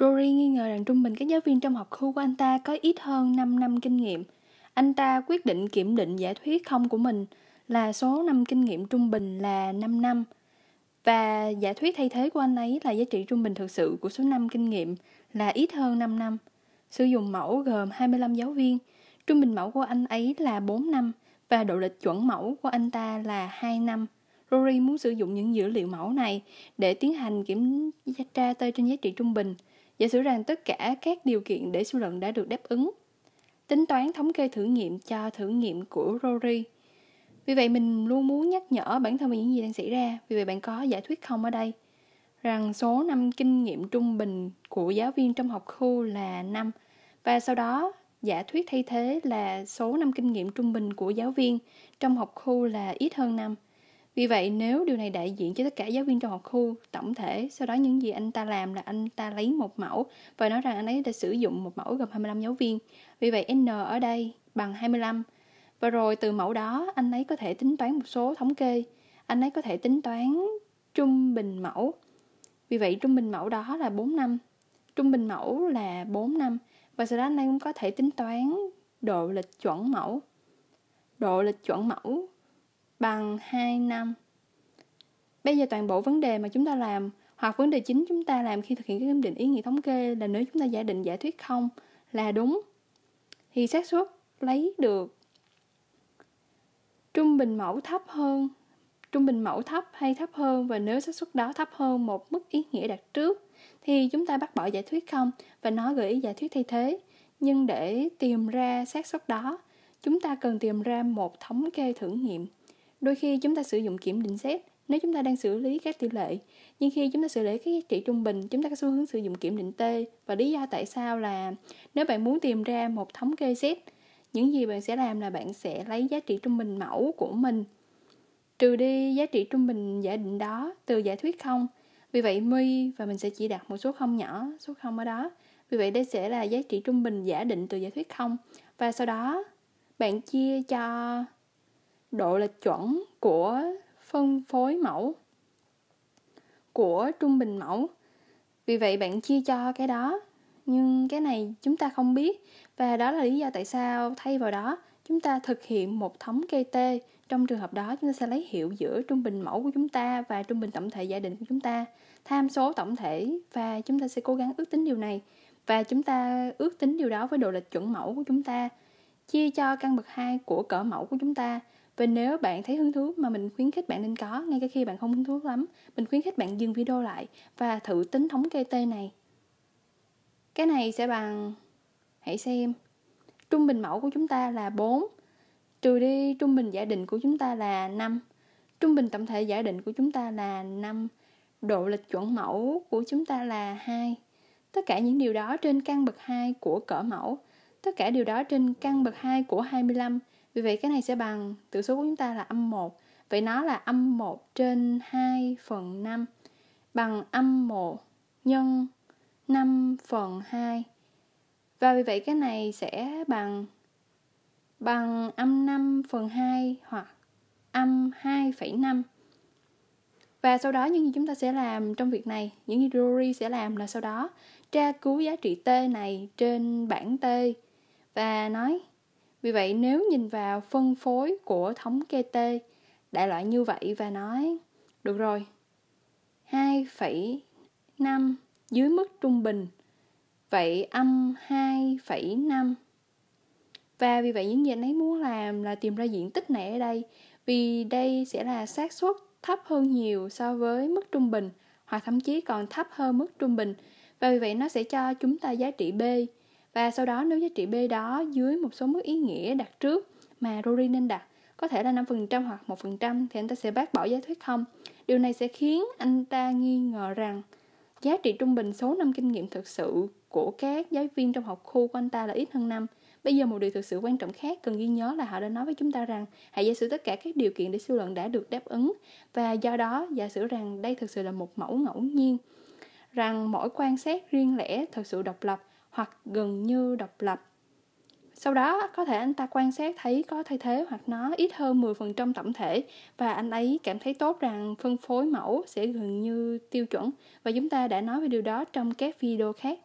Rory nghi ngờ rằng trung bình các giáo viên trong học khu của anh ta có ít hơn 5 năm kinh nghiệm. Anh ta quyết định kiểm định giả thuyết không của mình là số năm kinh nghiệm trung bình là 5 năm. Và giả thuyết thay thế của anh ấy là giá trị trung bình thực sự của số năm kinh nghiệm là ít hơn 5 năm. Sử dụng mẫu gồm 25 giáo viên, trung bình mẫu của anh ấy là 4 năm và độ lịch chuẩn mẫu của anh ta là 2 năm. Rory muốn sử dụng những dữ liệu mẫu này để tiến hành kiểm tra tơi trên giá trị trung bình – giả sử rằng tất cả các điều kiện để suy luận đã được đáp ứng. Tính toán thống kê thử nghiệm cho thử nghiệm của Rory. Vì vậy mình luôn muốn nhắc nhở bản thân về những gì đang xảy ra, vì vậy bạn có giải thuyết không ở đây. Rằng số năm kinh nghiệm trung bình của giáo viên trong học khu là năm và sau đó giả thuyết thay thế là số năm kinh nghiệm trung bình của giáo viên trong học khu là ít hơn năm vì vậy nếu điều này đại diện cho tất cả giáo viên trong học khu tổng thể, sau đó những gì anh ta làm là anh ta lấy một mẫu và nói rằng anh ấy đã sử dụng một mẫu gồm 25 giáo viên. Vì vậy N ở đây bằng 25. Và rồi từ mẫu đó anh ấy có thể tính toán một số thống kê. Anh ấy có thể tính toán trung bình mẫu. Vì vậy trung bình mẫu đó là 4 năm. Trung bình mẫu là 4 năm. Và sau đó anh ấy cũng có thể tính toán độ lệch chuẩn mẫu. Độ lệch chuẩn mẫu bằng 2 năm. Bây giờ toàn bộ vấn đề mà chúng ta làm hoặc vấn đề chính chúng ta làm khi thực hiện các kiểm định ý nghĩa thống kê là nếu chúng ta giả định giả thuyết không là đúng thì xác suất lấy được trung bình mẫu thấp hơn trung bình mẫu thấp hay thấp hơn và nếu xác suất đó thấp hơn một mức ý nghĩa đặt trước thì chúng ta bác bỏ giả thuyết không và nó gợi ý giả thuyết thay thế nhưng để tìm ra xác suất đó chúng ta cần tìm ra một thống kê thử nghiệm Đôi khi chúng ta sử dụng kiểm định xét nếu chúng ta đang xử lý các tỷ lệ, nhưng khi chúng ta xử lý các giá trị trung bình, chúng ta có xu hướng sử dụng kiểm định T và lý do tại sao là nếu bạn muốn tìm ra một thống kê xét, những gì bạn sẽ làm là bạn sẽ lấy giá trị trung bình mẫu của mình trừ đi giá trị trung bình giả định đó từ giả thuyết không vì vậy my và mình sẽ chỉ đặt một số không nhỏ số không ở đó vì vậy đây sẽ là giá trị trung bình giả định từ giả thuyết không và sau đó bạn chia cho độ lệch chuẩn của phân phối mẫu của trung bình mẫu vì vậy bạn chia cho cái đó nhưng cái này chúng ta không biết và đó là lý do tại sao thay vào đó chúng ta thực hiện một thống kê t trong trường hợp đó chúng ta sẽ lấy hiệu giữa trung bình mẫu của chúng ta và trung bình tổng thể giả định của chúng ta tham số tổng thể và chúng ta sẽ cố gắng ước tính điều này và chúng ta ước tính điều đó với độ lệch chuẩn mẫu của chúng ta chia cho căn bậc 2 của cỡ mẫu của chúng ta và nếu bạn thấy hứng thú mà mình khuyến khích bạn nên có ngay cả khi bạn không hứng thú lắm mình khuyến khích bạn dừng video lại và thử tính thống kê t này cái này sẽ bằng hãy xem trung bình mẫu của chúng ta là 4 trừ đi trung bình giả định của chúng ta là 5 trung bình tổng thể giả định của chúng ta là 5 độ lệch chuẩn mẫu của chúng ta là 2 tất cả những điều đó trên căn bậc 2 của cỡ mẫu tất cả điều đó trên căn bậc 2 của 25 vì vậy cái này sẽ bằng tử số của chúng ta là âm 1 Vậy nó là âm 1 trên 2 phần 5 Bằng âm 1 nhân 5 phần 2 Và vì vậy cái này sẽ bằng Bằng âm 5 phần 2 hoặc âm 2,5 và sau đó những gì chúng ta sẽ làm trong việc này, những gì Rory sẽ làm là sau đó tra cứu giá trị t này trên bảng t và nói vì vậy nếu nhìn vào phân phối của thống kê T, đại loại như vậy và nói, được rồi, 2,5 dưới mức trung bình, vậy âm 2,5. Và vì vậy những gì anh ấy muốn làm là tìm ra diện tích này ở đây, vì đây sẽ là xác suất thấp hơn nhiều so với mức trung bình, hoặc thậm chí còn thấp hơn mức trung bình. Và vì vậy nó sẽ cho chúng ta giá trị B và sau đó nếu giá trị B đó dưới một số mức ý nghĩa đặt trước mà Rory nên đặt có thể là 5% hoặc 1% thì anh ta sẽ bác bỏ giá thuyết không. Điều này sẽ khiến anh ta nghi ngờ rằng giá trị trung bình số năm kinh nghiệm thực sự của các giáo viên trong học khu của anh ta là ít hơn năm. Bây giờ một điều thực sự quan trọng khác cần ghi nhớ là họ đã nói với chúng ta rằng hãy giả sử tất cả các điều kiện để suy luận đã được đáp ứng và do đó giả sử rằng đây thực sự là một mẫu ngẫu nhiên rằng mỗi quan sát riêng lẻ thật sự độc lập hoặc gần như độc lập. Sau đó, có thể anh ta quan sát thấy có thay thế hoặc nó ít hơn 10% tổng thể và anh ấy cảm thấy tốt rằng phân phối mẫu sẽ gần như tiêu chuẩn và chúng ta đã nói về điều đó trong các video khác.